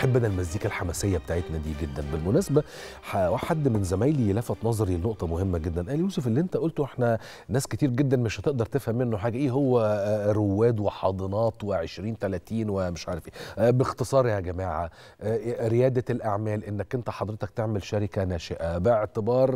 بتحب انا المزيكا الحماسيه بتاعتنا دي جدا بالمناسبه حد من زمايلي لفت نظري لنقطه مهمه جدا قال يوسف اللي انت قلته احنا ناس كتير جدا مش هتقدر تفهم منه حاجه ايه هو رواد وحاضنات و20 30 ومش عارف ايه باختصار يا جماعه رياده الاعمال انك انت حضرتك تعمل شركه ناشئه باعتبار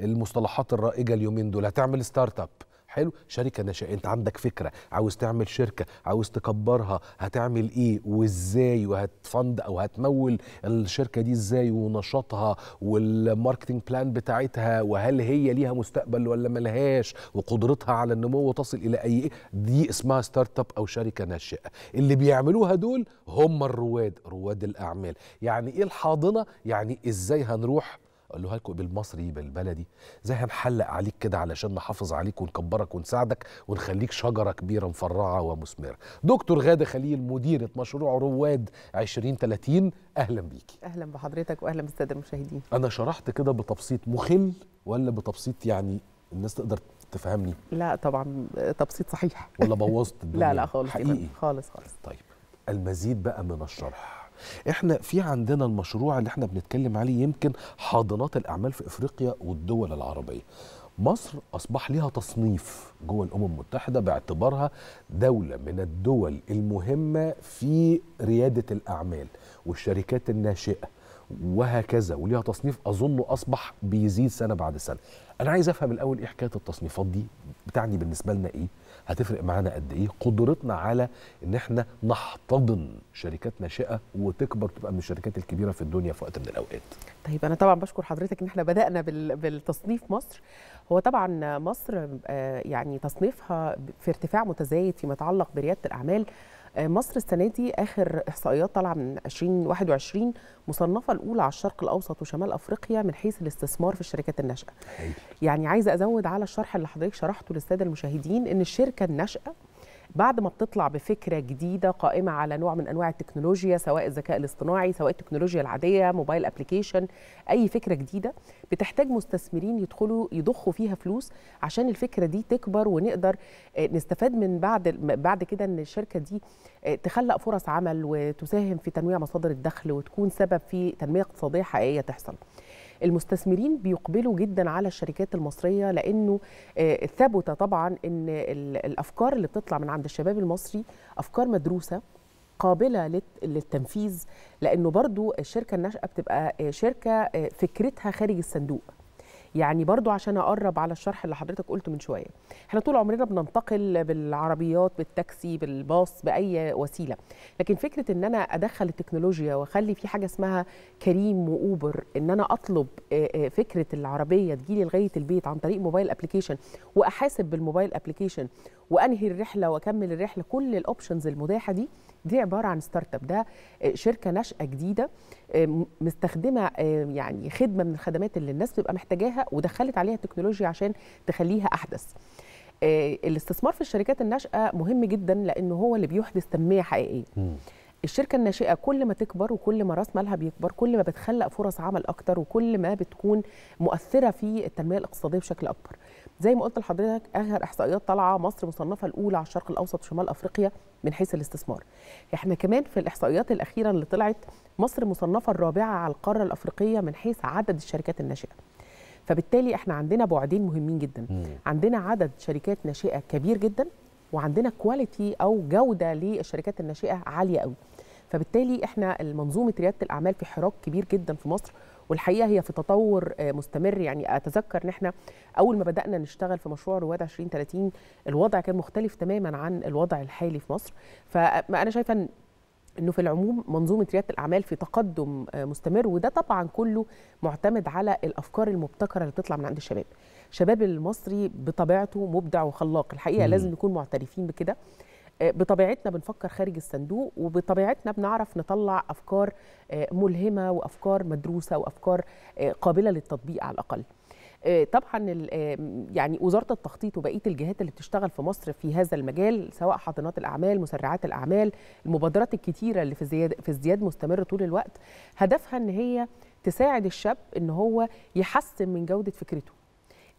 المصطلحات الرائجه اليومين دول هتعمل ستارت اب حلو شركه ناشئه انت عندك فكره عاوز تعمل شركه عاوز تكبرها هتعمل ايه وازاي وهتفند او هتمول الشركه دي ازاي ونشاطها والماركتنج بلان بتاعتها وهل هي ليها مستقبل ولا ملهاش وقدرتها على النمو وتصل الى اي ايه دي اسمها ستارت اب او شركه ناشئه اللي بيعملوها دول هم الرواد رواد الاعمال يعني ايه الحاضنه يعني ازاي هنروح اقولها لكم بالمصري بالبلدي زي هنحلق عليك كده علشان نحافظ عليك ونكبرك ونساعدك ونخليك شجره كبيره مفرعه ومثمره دكتور غاده خليل مديره مشروع رواد 2030 اهلا بيكي اهلا بحضرتك واهلا بالساده المشاهدين انا شرحت كده بتبسيط مخل ولا بتبسيط يعني الناس تقدر تفهمني لا طبعا تبسيط صحيح ولا بوظت الدنيا لا لا خالص حقيقي خالص خالص طيب المزيد بقى من الشرح احنا في عندنا المشروع اللي احنا بنتكلم عليه يمكن حاضنات الاعمال في افريقيا والدول العربيه مصر أصبح لها تصنيف جوه الأمم المتحدة باعتبارها دولة من الدول المهمة في ريادة الأعمال والشركات الناشئة وهكذا وليها تصنيف أظنه أصبح بيزيد سنة بعد سنة أنا عايز أفهم الأول إيه حكاية التصنيفات دي بتعني بالنسبة لنا إيه هتفرق معانا قد ايه قدرتنا على ان احنا نحتضن شركات ناشئه وتكبر تبقى من الشركات الكبيره في الدنيا في وقت من الاوقات طيب انا طبعا بشكر حضرتك ان احنا بدانا بالتصنيف مصر هو طبعا مصر آه، يعني تصنيفها في ارتفاع متزايد فيما يتعلق برياده الاعمال آه، مصر السنه دي اخر احصائيات طالعه من 2021 مصنفه الاولى على الشرق الاوسط وشمال افريقيا من حيث الاستثمار في الشركات الناشئه. يعني عايزه ازود على الشرح اللي حضرتك شرحته للساده المشاهدين ان الشركه الناشئه بعد ما بتطلع بفكره جديده قائمه على نوع من انواع التكنولوجيا سواء الذكاء الاصطناعي سواء التكنولوجيا العاديه موبايل ابلكيشن اي فكره جديده بتحتاج مستثمرين يدخلوا يضخوا فيها فلوس عشان الفكره دي تكبر ونقدر آه، نستفاد من بعد بعد كده ان الشركه دي آه، تخلق فرص عمل وتساهم في تنويع مصادر الدخل وتكون سبب في تنميه اقتصاديه حقيقيه تحصل المستثمرين بيقبلوا جدا على الشركات المصريه لانه آه، ثبت طبعا ان الافكار اللي بتطلع من عند الشباب المصري افكار مدروسه قابله للتنفيذ لانه برضو الشركه الناشئه بتبقى آه، شركه آه، فكرتها خارج الصندوق يعني برضو عشان اقرب على الشرح اللي حضرتك قلته من شويه احنا طول عمرنا بننتقل بالعربيات بالتاكسي بالباص باي وسيله لكن فكره ان انا ادخل التكنولوجيا واخلي في حاجه اسمها كريم واوبر ان انا اطلب فكره العربيه تجيلي لغايه البيت عن طريق موبايل ابلكيشن واحاسب بالموبايل ابلكيشن وانهي الرحله واكمل الرحله كل الاوبشنز المتاحه دي دي عباره عن ستارت اب ده شركه ناشئه جديده مستخدمه يعني خدمه من الخدمات اللي الناس بتبقى محتاجاها ودخلت عليها تكنولوجيا عشان تخليها احدث آه، الاستثمار في الشركات الناشئه مهم جدا لانه هو اللي بيحدث تنميه حقيقيه الشركه الناشئه كل ما تكبر وكل ما راس مالها بيكبر كل ما بتخلق فرص عمل اكتر وكل ما بتكون مؤثره في التنميه الاقتصاديه بشكل اكبر زي ما قلت لحضرتك اخر احصائيات طالعه مصر مصنفه الاولى على الشرق الاوسط وشمال افريقيا من حيث الاستثمار احنا كمان في الاحصائيات الاخيره اللي طلعت مصر مصنفه الرابعه على القاره الافريقيه من حيث عدد الشركات الناشئه فبالتالي احنا عندنا بعدين مهمين جدا عندنا عدد شركات ناشئه كبير جدا وعندنا كواليتي او جوده للشركات الناشئه عاليه قوي فبالتالي احنا منظومه رياده الاعمال في حراك كبير جدا في مصر والحقيقه هي في تطور آه، مستمر يعني اتذكر ان احنا اول ما بدانا نشتغل في مشروع رواد 2030 الوضع كان مختلف تماما عن الوضع الحالي في مصر فانا آه، شايفه انه في العموم منظومه رياده الاعمال في تقدم آه، مستمر وده طبعا كله معتمد على الافكار المبتكره اللي بتطلع من عند الشباب الشباب المصري بطبيعته مبدع وخلاق الحقيقه لازم نكون معترفين بكده آه، بطبيعتنا بنفكر خارج الصندوق وبطبيعتنا بنعرف نطلع افكار آه، ملهمه وافكار مدروسه وافكار آه، قابله للتطبيق على الاقل طبعا يعني وزاره التخطيط وبقيه الجهات اللي بتشتغل في مصر في هذا المجال سواء حاضنات الاعمال مسرعات الاعمال المبادرات الكتيره اللي في زياد في ازدياد مستمر طول الوقت هدفها ان هي تساعد الشاب ان هو يحسن من جوده فكرته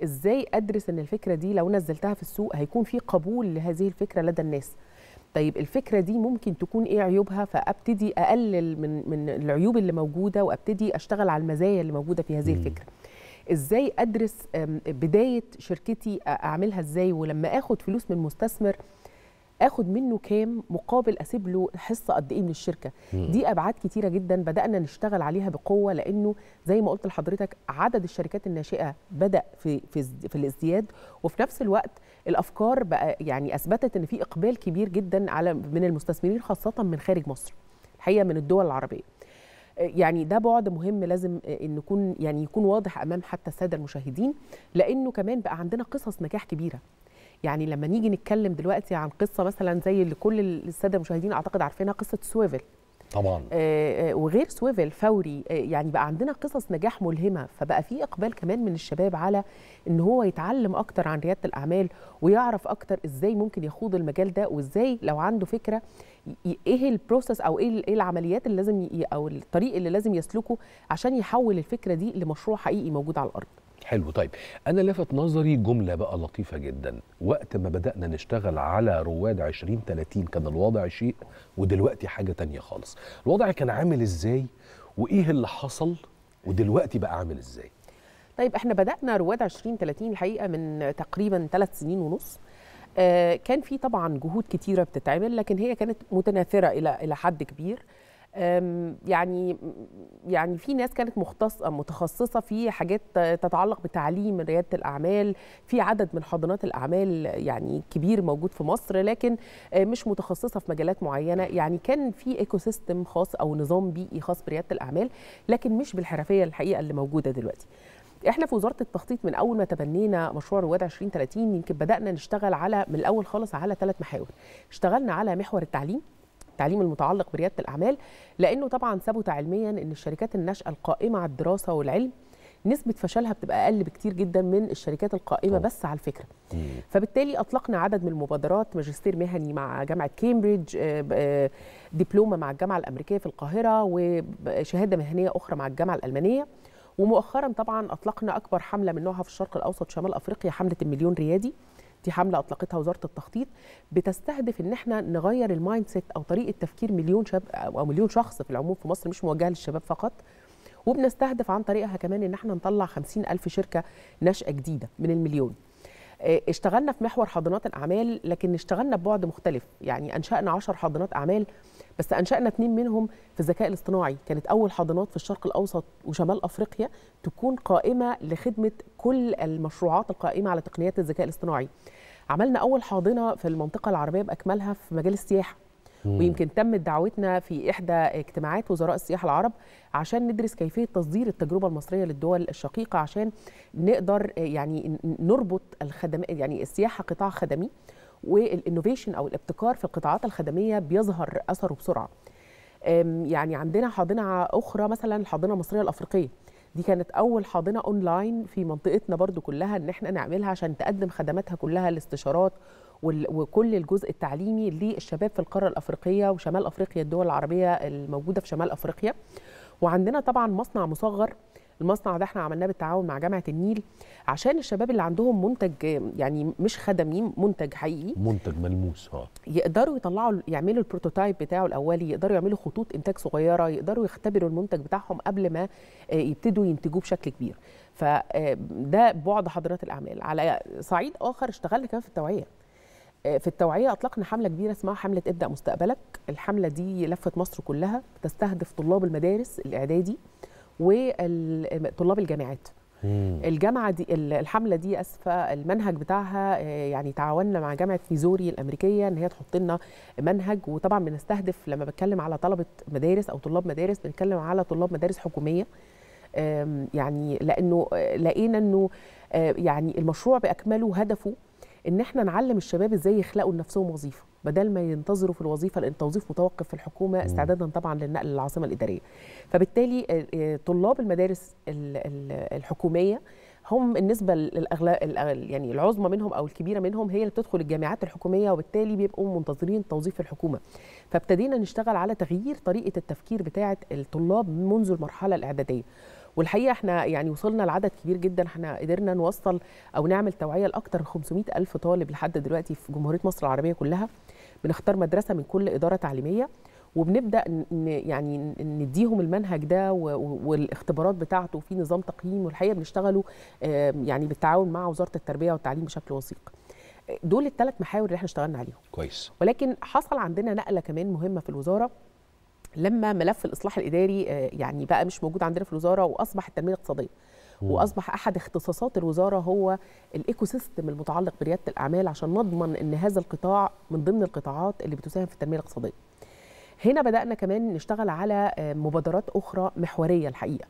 ازاي ادرس ان الفكره دي لو نزلتها في السوق هيكون في قبول لهذه الفكره لدى الناس طيب الفكره دي ممكن تكون ايه عيوبها فابتدي اقلل من من العيوب اللي موجوده وابتدي اشتغل على المزايا اللي موجوده في هذه الفكره ازاي ادرس بدايه شركتي اعملها ازاي ولما اخد فلوس من مستثمر اخد منه كام مقابل اسيب له حصه قد ايه من الشركه دي ابعاد كتيره جدا بدانا نشتغل عليها بقوه لانه زي ما قلت لحضرتك عدد الشركات الناشئه بدا في في, في الازدياد وفي نفس الوقت الافكار بقى يعني اثبتت ان في اقبال كبير جدا على من المستثمرين خاصه من خارج مصر الحقيقه من الدول العربيه آه، يعني ده بعد مهم لازم آه، ان نكون يعني يكون واضح امام حتى الساده المشاهدين لانه كمان بقى عندنا قصص نجاح كبيره يعني لما نيجي نتكلم دلوقتي عن قصه مثلا زي اللي كل الساده المشاهدين اعتقد عارفينها قصه سويفل طبعا آه،, آه وغير سويفل فوري آه يعني بقى عندنا قصص نجاح ملهمه فبقى في اقبال كمان من الشباب على ان هو يتعلم اكتر عن رياده الاعمال ويعرف اكتر ازاي ممكن يخوض المجال ده وازاي لو عنده فكره ايه البروسس او ايه ايه العمليات اللي لازم او الطريق اللي لازم يسلكه عشان يحول الفكره دي لمشروع حقيقي موجود على الارض حلو طيب انا لفت نظري جمله بقى لطيفه جدا وقت ما بدانا نشتغل على رواد 30 كان الوضع شيء ودلوقتي حاجه تانية خالص الوضع كان عامل ازاي وايه اللي حصل ودلوقتي بقى عامل ازاي طيب احنا بدانا رواد 30 الحقيقه من تقريبا ثلاث سنين ونص آه، كان في طبعا جهود كتيره بتتعمل لكن هي كانت متناثره الى الى حد كبير يعني يعني في ناس كانت مختصه متخصصه في حاجات تتعلق بتعليم رياده الاعمال في عدد من حاضنات الاعمال يعني كبير موجود في مصر لكن آه، مش متخصصه في مجالات معينه يعني كان في ايكو سيستم خاص او نظام بيئي خاص برياده الاعمال لكن مش بالحرفيه الحقيقه اللي موجوده دلوقتي احنا في وزاره التخطيط من اول ما تبنينا مشروع رواد 2030 يمكن بدانا نشتغل على من الاول خالص على ثلاث محاور اشتغلنا على محور التعليم التعليم المتعلق برياده الاعمال لانه طبعا ثبت علميا ان الشركات الناشئه القائمه على الدراسه والعلم نسبة فشلها بتبقى أقل بكتير جدا من الشركات القائمة طبعا. بس على الفكرة فبالتالي أطلقنا عدد من المبادرات ماجستير مهني مع جامعة كامبريدج آه، آه، دبلومة مع الجامعة الأمريكية في القاهرة وشهادة مهنية أخرى مع الجامعة الألمانية ومؤخرا طبعا أطلقنا أكبر حملة من نوعها في الشرق الأوسط شمال أفريقيا حملة المليون ريادي دي حمله اطلقتها وزاره التخطيط بتستهدف ان احنا نغير المايند سيت او طريقه تفكير مليون شاب او مليون شخص في العموم في مصر مش موجهه للشباب فقط وبنستهدف عن طريقها كمان ان احنا نطلع خمسين ألف شركه نشاه جديده من المليون آه، اشتغلنا في محور حاضنات الاعمال لكن اشتغلنا ببعد مختلف يعني انشانا 10 حاضنات اعمال بس انشانا اثنين منهم في الذكاء الاصطناعي كانت اول حاضنات في الشرق الاوسط وشمال افريقيا تكون قائمه لخدمه كل المشروعات القائمه على تقنيات الذكاء الاصطناعي عملنا اول حاضنه في المنطقه العربيه باكملها في مجال السياحه ويمكن تمت دعوتنا في احدى اجتماعات وزراء السياحه العرب عشان ندرس كيفيه تصدير التجربه المصريه للدول الشقيقه عشان نقدر يعني نربط الخدمات يعني السياحه قطاع خدمي والانوفيشن او الابتكار في القطاعات الخدميه بيظهر اثره بسرعه يعني عندنا حاضنه اخرى مثلا الحاضنه المصريه الافريقيه دي كانت اول حاضنه اونلاين في منطقتنا برضو كلها ان احنا نعملها عشان تقدم خدماتها كلها الاستشارات وكل الجزء التعليمي للشباب في القاره الافريقيه وشمال افريقيا الدول العربيه الموجوده في شمال افريقيا وعندنا طبعا مصنع مصغر المصنع ده احنا عملناه بالتعاون مع جامعه النيل عشان الشباب اللي عندهم منتج يعني مش خدمي منتج حقيقي منتج ملموس اه يقدروا يطلعوا يعملوا البروتوتايب بتاعه الاولي يقدروا يعملوا خطوط انتاج صغيره يقدروا يختبروا المنتج بتاعهم قبل ما آه، يبتدوا ينتجوه بشكل كبير فده آه، بعد حضرات الاعمال على صعيد اخر اشتغلنا كمان في التوعيه آه، في التوعيه اطلقنا حمله كبيره اسمها حمله ابدا مستقبلك الحمله دي لفت مصر كلها تستهدف طلاب المدارس الاعدادي وطلاب الجامعات الجامعه دي الحمله دي اسفه المنهج بتاعها آه، يعني تعاوننا مع جامعه ميزوري الامريكيه ان هي تحط لنا منهج وطبعا بنستهدف لما بتكلم على طلبه مدارس او طلاب مدارس بنتكلم على طلاب مدارس حكوميه يعني لانه آه، لقينا انه آه، يعني المشروع باكمله هدفه ان احنا نعلم الشباب ازاي يخلقوا لنفسهم وظيفه بدل ما ينتظروا في الوظيفه لان التوظيف متوقف في الحكومه استعدادا طبعا للنقل للعاصمه الاداريه فبالتالي آه، آه، طلاب المدارس الحكوميه هم النسبه يعني العظمى منهم او الكبيره منهم هي اللي بتدخل الجامعات الحكوميه وبالتالي بيبقوا منتظرين توظيف الحكومه فابتدينا نشتغل على تغيير طريقه التفكير بتاعه الطلاب منذ المرحله الاعداديه والحقيقه احنا يعني وصلنا لعدد كبير جدا احنا قدرنا نوصل او نعمل توعيه لاكثر من 500 الف طالب لحد دلوقتي في جمهوريه مصر العربيه كلها بنختار مدرسه من كل اداره تعليميه وبنبدا يعني نديهم المنهج ده والاختبارات بتاعته وفي نظام تقييم والحقيقه بنشتغله يعني بالتعاون مع وزاره التربيه والتعليم بشكل وثيق دول الثلاث محاور اللي احنا اشتغلنا عليهم كويس ولكن حصل عندنا نقله كمان مهمه في الوزاره لما ملف الاصلاح الاداري آه، يعني بقى مش موجود عندنا في الوزاره واصبح التنميه الاقتصاديه واصبح احد اختصاصات الوزاره هو الايكو سيستم المتعلق برياده الاعمال عشان نضمن ان هذا القطاع من ضمن القطاعات اللي بتساهم في التنميه الاقتصاديه. هنا بدانا كمان نشتغل على آه، مبادرات اخرى محوريه الحقيقه.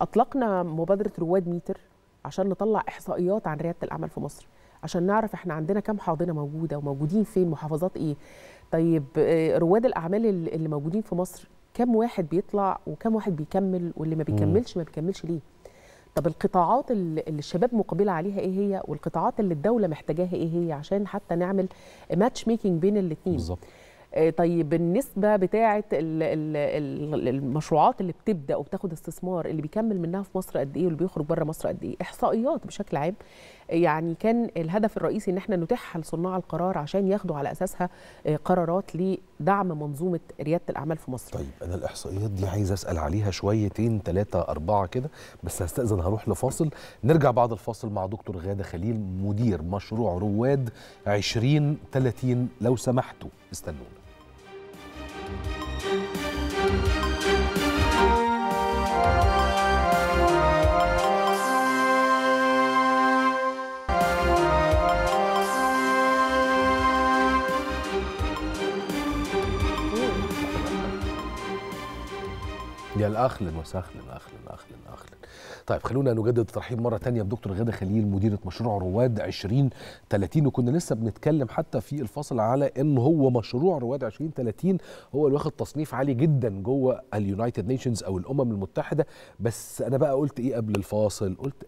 اطلقنا مبادره رواد ميتر عشان نطلع احصائيات عن رياده الاعمال في مصر عشان نعرف احنا عندنا كم حاضنه موجوده وموجودين فين محافظات ايه طيب آه، رواد الاعمال اللي موجودين في مصر كم واحد بيطلع وكم واحد بيكمل واللي ما بيكملش ما بيكملش ليه طب القطاعات اللي الشباب مقبله عليها ايه هي والقطاعات اللي الدوله محتاجاها ايه هي عشان حتى نعمل ماتش ميكنج بين الاثنين بالظبط آه، طيب النسبة بتاعة المشروعات اللي بتبدأ وبتاخد استثمار اللي بيكمل منها في مصر قد إيه واللي بيخرج بره مصر قد إيه؟ إحصائيات بشكل عام يعني كان الهدف الرئيسي ان احنا نتيحها لصناع القرار عشان ياخدوا على اساسها آه، قرارات لدعم منظومه رياده الاعمال في مصر. طيب انا الاحصائيات دي عايز اسال عليها شويتين ثلاثه اربعه كده بس هستاذن هروح لفاصل نرجع بعد الفاصل مع دكتور غاده خليل مدير مشروع رواد 20 30 لو سمحتوا استنونا. يا الاهلا وسهلا اهلا اهلا اهلا طيب خلونا نجدد الترحيب مره تانية بدكتور غاده خليل مديره مشروع رواد 20 30 وكنا لسه بنتكلم حتى في الفصل على ان هو مشروع رواد 20 30 هو اللي واخد تصنيف عالي جدا جوه اليونايتد نيشنز او الامم المتحده بس انا بقى قلت ايه قبل الفاصل قلت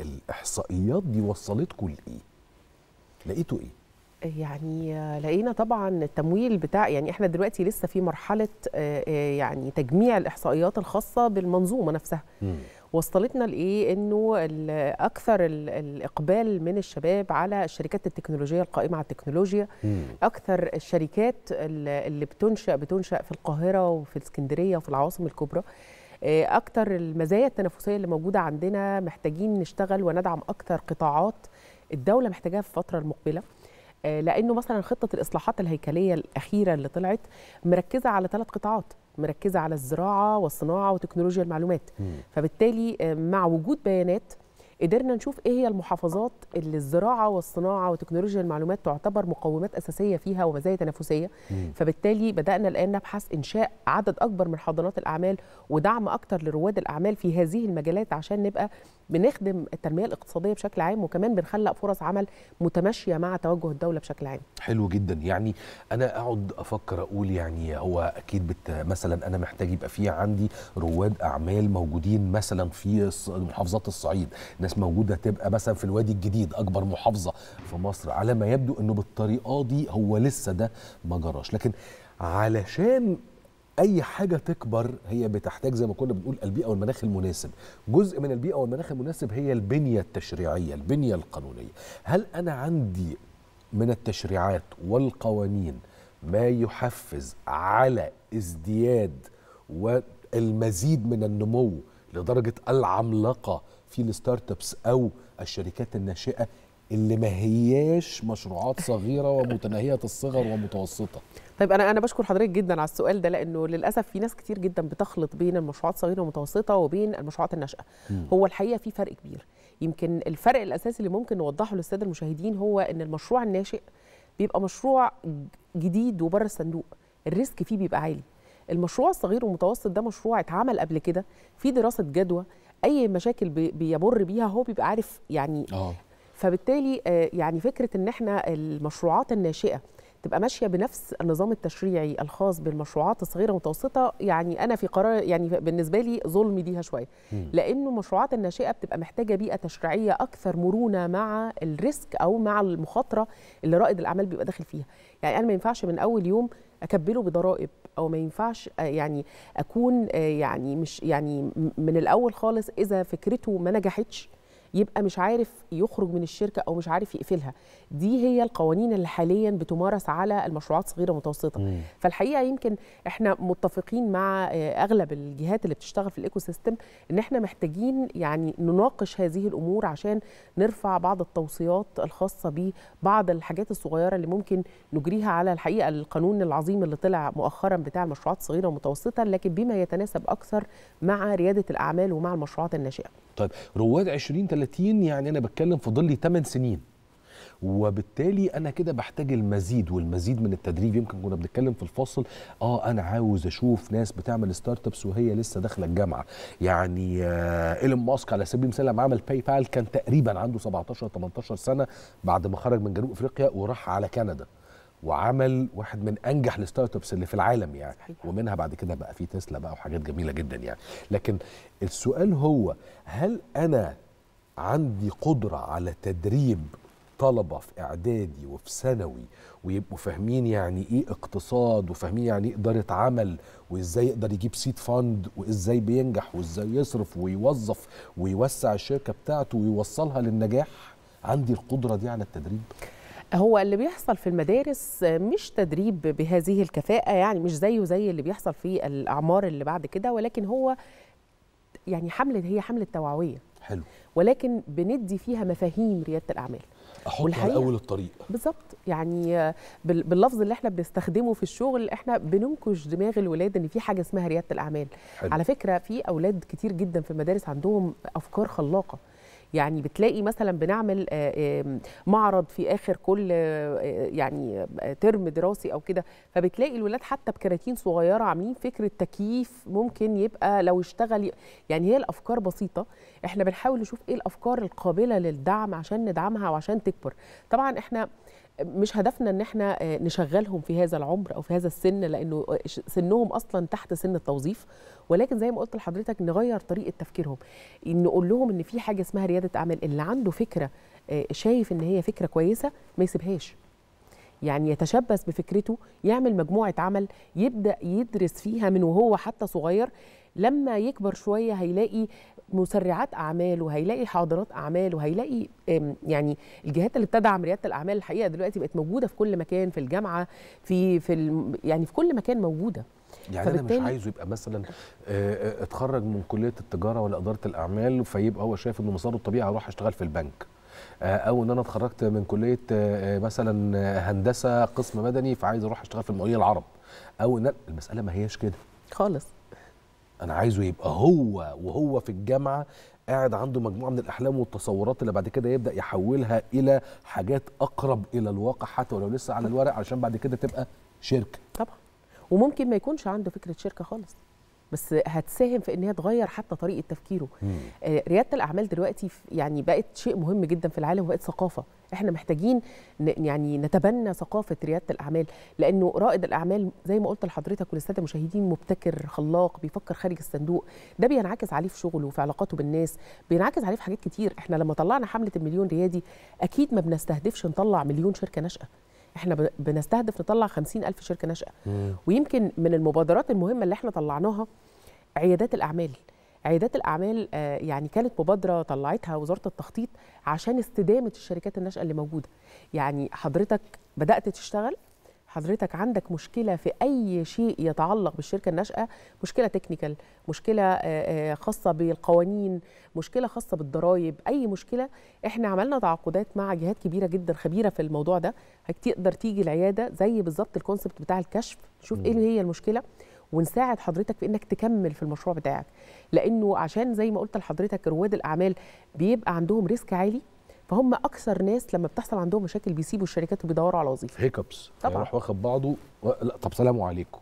الاحصائيات دي وصلتكم لايه لقيتوا ايه يعني لقينا طبعا التمويل بتاع يعني احنا دلوقتي لسه في مرحله آه، آه، يعني تجميع الاحصائيات الخاصه بالمنظومه نفسها وصلتنا لايه انه اكثر الاقبال من الشباب على الشركات التكنولوجيه القائمه على التكنولوجيا مم. اكثر الشركات اللي بتنشا بتنشا في القاهره وفي الاسكندريه وفي العواصم الكبرى آه، اكثر المزايا التنافسيه اللي موجوده عندنا محتاجين نشتغل وندعم اكثر قطاعات الدوله محتاجاها في الفتره المقبله آه، لانه مثلا خطه الاصلاحات الهيكليه الاخيره اللي طلعت مركزه على ثلاث قطاعات مركزه على الزراعه والصناعه وتكنولوجيا المعلومات فبالتالي آه، مع وجود بيانات قدرنا نشوف ايه هي المحافظات اللي الزراعه والصناعه وتكنولوجيا المعلومات تعتبر مقومات اساسيه فيها ومزايا تنافسيه مم. فبالتالي بدانا الان نبحث انشاء عدد اكبر من حاضنات الاعمال ودعم اكتر لرواد الاعمال في هذه المجالات عشان نبقى بنخدم التنميه الاقتصاديه بشكل عام وكمان بنخلق فرص عمل متماشيه مع توجه الدوله بشكل عام حلو جدا يعني انا اقعد افكر اقول يعني هو اكيد بت مثلا انا محتاج يبقى في عندي رواد اعمال موجودين مثلا في محافظات الصعيد ناس موجوده تبقى مثلا في الوادي الجديد اكبر محافظه في مصر على ما يبدو انه بالطريقه دي هو لسه ده ما جراش لكن علشان اي حاجه تكبر هي بتحتاج زي ما كنا بنقول البيئه والمناخ المناسب جزء من البيئه والمناخ المناسب هي البنيه التشريعيه البنيه القانونيه هل انا عندي من التشريعات والقوانين ما يحفز على ازدياد والمزيد من النمو لدرجه العملاقه في الستارت ابس او الشركات الناشئه اللي ما هياش مشروعات صغيره ومتناهيه الصغر ومتوسطه طيب انا انا بشكر حضرتك جدا على السؤال ده لانه للاسف في ناس كتير جدا بتخلط بين المشروعات الصغيره والمتوسطه وبين المشروعات الناشئه هو الحقيقه في فرق كبير يمكن الفرق الاساسي اللي ممكن نوضحه للساده المشاهدين هو ان المشروع الناشئ بيبقى مشروع جديد وبره الصندوق الريسك فيه بيبقى عالي المشروع الصغير والمتوسط ده مشروع اتعمل قبل كده في دراسه جدوى اي مشاكل بيمر بيها هو بيبقى عارف يعني أوه. فبالتالي آه، يعني فكره ان احنا المشروعات الناشئه تبقى ماشيه بنفس النظام التشريعي الخاص بالمشروعات الصغيره والمتوسطه يعني انا في قرار يعني بالنسبه لي ظلم ليها شويه لانه المشروعات الناشئه بتبقى محتاجه بيئه تشريعيه اكثر مرونه مع الريسك او مع المخاطره اللي رائد الاعمال بيبقى داخل فيها يعني انا ما ينفعش من اول يوم اكبله بضرائب او ما ينفعش آه، يعني اكون آه، يعني مش يعني من الاول خالص اذا فكرته ما نجحتش يبقى مش عارف يخرج من الشركه او مش عارف يقفلها دي هي القوانين اللي حاليا بتمارس على المشروعات الصغيره المتوسطه مم. فالحقيقه يمكن احنا متفقين مع آه، اغلب الجهات اللي بتشتغل في الايكو سيستم ان احنا محتاجين يعني نناقش هذه الامور عشان نرفع بعض التوصيات الخاصه ببعض الحاجات الصغيره اللي ممكن نجريها على الحقيقه القانون العظيم اللي طلع مؤخرا بتاع المشروعات الصغيره المتوسطه لكن بما يتناسب اكثر مع رياده الاعمال ومع المشروعات الناشئه. طيب رواد 20 30 يعني انا بتكلم في ظل 8 سنين وبالتالي انا كده بحتاج المزيد والمزيد من التدريب يمكن كنا بنتكلم في الفصل اه انا عاوز اشوف ناس بتعمل ستارت ابس وهي لسه داخله الجامعه يعني آه ايلون ماسك على سبيل المثال لما عمل باي بال كان تقريبا عنده 17 18 سنه بعد ما خرج من جنوب افريقيا وراح على كندا وعمل واحد من انجح الستارت ابس اللي في العالم يعني ومنها بعد كده بقى في تسلا بقى وحاجات جميله جدا يعني لكن السؤال هو هل انا عندي قدرة على تدريب طلبة في إعدادي وفي ثانوي ويبقوا فاهمين يعني إيه اقتصاد وفاهمين يعني إيه إدارة عمل وإزاي يقدر يجيب سيد فاند وإزاي بينجح وإزاي يصرف ويوظف ويوسع الشركة بتاعته ويوصلها للنجاح عندي القدرة دي على التدريب هو اللي بيحصل في المدارس مش تدريب بهذه الكفاءة يعني مش زيه زي اللي بيحصل في الأعمار اللي بعد كده ولكن هو يعني حملة هي حملة توعوية حلو ولكن بندي فيها مفاهيم رياده الاعمال احط على اول الطريق بالظبط يعني باللفظ اللي احنا بنستخدمه في الشغل احنا بننكش دماغ الولاد ان في حاجه اسمها رياده الاعمال حلو. على فكره في اولاد كتير جدا في المدارس عندهم افكار خلاقه يعني بتلاقي مثلا بنعمل آه، معرض في اخر كل آه، آه، يعني ترم دراسي او كده فبتلاقي الولاد حتى بكراتين صغيره عاملين فكره تكييف ممكن يبقى لو اشتغل يعني هي الافكار بسيطه احنا بنحاول نشوف ايه الافكار القابله للدعم عشان ندعمها وعشان تكبر طبعا احنا مش هدفنا ان احنا آه، نشغلهم في هذا العمر او في هذا السن لانه آه، سنهم اصلا تحت سن التوظيف ولكن زي ما قلت لحضرتك نغير طريقه تفكيرهم نقول لهم ان في حاجه اسمها رياده اعمال اللي عنده فكره آه، شايف ان هي فكره كويسه ما يسيبهاش يعني يتشبث بفكرته يعمل مجموعة عمل يبدأ يدرس فيها من وهو حتى صغير لما يكبر شوية هيلاقي مسرعات أعمال وهيلاقي حاضرات أعمال وهيلاقي يعني الجهات اللي بتدعم ريادة الأعمال الحقيقة دلوقتي بقت موجودة في كل مكان في الجامعة في في يعني في كل مكان موجودة يعني انا مش عايزه يبقى مثلا آه، آه، اتخرج من كليه التجاره ولا اداره الاعمال فيبقى هو شايف انه مساره الطبيعي هروح اشتغل في البنك آه، او ان انا اتخرجت من كليه آه، آه، مثلا هندسه قسم مدني فعايز اروح اشتغل في المقاولين العرب او ان المساله ما هياش كده خالص انا عايزه يبقى هو وهو في الجامعه قاعد عنده مجموعه من الاحلام والتصورات اللي بعد كده يبدا يحولها الى حاجات اقرب الى الواقع حتى ولو لسه على الورق علشان بعد كده تبقى شركه طبعا وممكن ما يكونش عنده فكره شركه خالص بس هتساهم في ان هي تغير حتى طريقه تفكيره مم. آه، رياده الاعمال دلوقتي يعني بقت شيء مهم جدا في العالم وبقت ثقافه احنا محتاجين يعني نتبنى ثقافه رياده الاعمال لانه رائد الاعمال زي ما قلت لحضرتك وللساده المشاهدين مبتكر خلاق بيفكر خارج الصندوق ده بينعكس عليه في شغله وفي علاقاته بالناس بينعكس عليه في حاجات كتير احنا لما طلعنا حمله المليون ريادي اكيد ما بنستهدفش نطلع مليون شركه ناشئه احنا بنستهدف نطلع 50 ألف شركة ناشئة ويمكن من المبادرات المهمة اللي احنا طلعناها عيادات الأعمال عيادات الأعمال آه، يعني كانت مبادرة طلعتها وزارة التخطيط عشان استدامة الشركات الناشئة اللي موجودة يعني حضرتك بدأت تشتغل حضرتك عندك مشكله في اي شيء يتعلق بالشركه الناشئه مشكله تكنيكال مشكله آه، آه، خاصه بالقوانين مشكله خاصه بالضرائب اي مشكله احنا عملنا تعاقدات مع جهات كبيره جدا خبيره في الموضوع ده هتقدر تيجي العياده زي بالظبط الكونسبت بتاع الكشف شوف ايه اللي هي المشكله ونساعد حضرتك في انك تكمل في المشروع بتاعك لانه عشان زي ما قلت لحضرتك رواد الاعمال بيبقى عندهم ريسك عالي فهم اكثر ناس لما بتحصل عندهم مشاكل بيسيبوا الشركات وبيدوروا على وظيفه هيكبس يعني طبعا يروح واخد بعضه و... لا طب سلام عليكم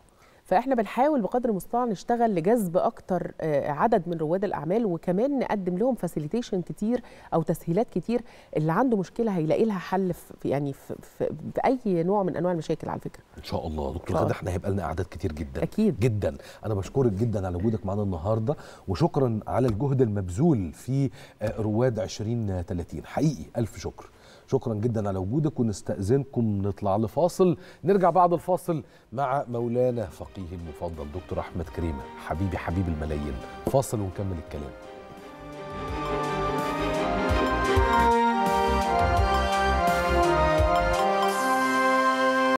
فاحنا بنحاول بقدر المستطاع نشتغل لجذب اكتر آه، عدد من رواد الاعمال وكمان نقدم لهم فاسيليتيشن كتير او تسهيلات كتير اللي عنده مشكله هيلاقي لها حل في يعني في, في, في اي نوع من انواع المشاكل على فكره ان شاء الله دكتور غدا احنا هيبقى لنا اعداد كتير جدا اكيد جدا انا بشكرك جدا على وجودك معانا النهارده وشكرا على الجهد المبذول في آه، رواد 2030 حقيقي الف شكر شكرا جدا على وجودك ونستأذنكم نطلع لفاصل نرجع بعد الفاصل مع مولانا فقيه المفضل دكتور أحمد كريمة حبيبي حبيب الملايين فاصل ونكمل الكلام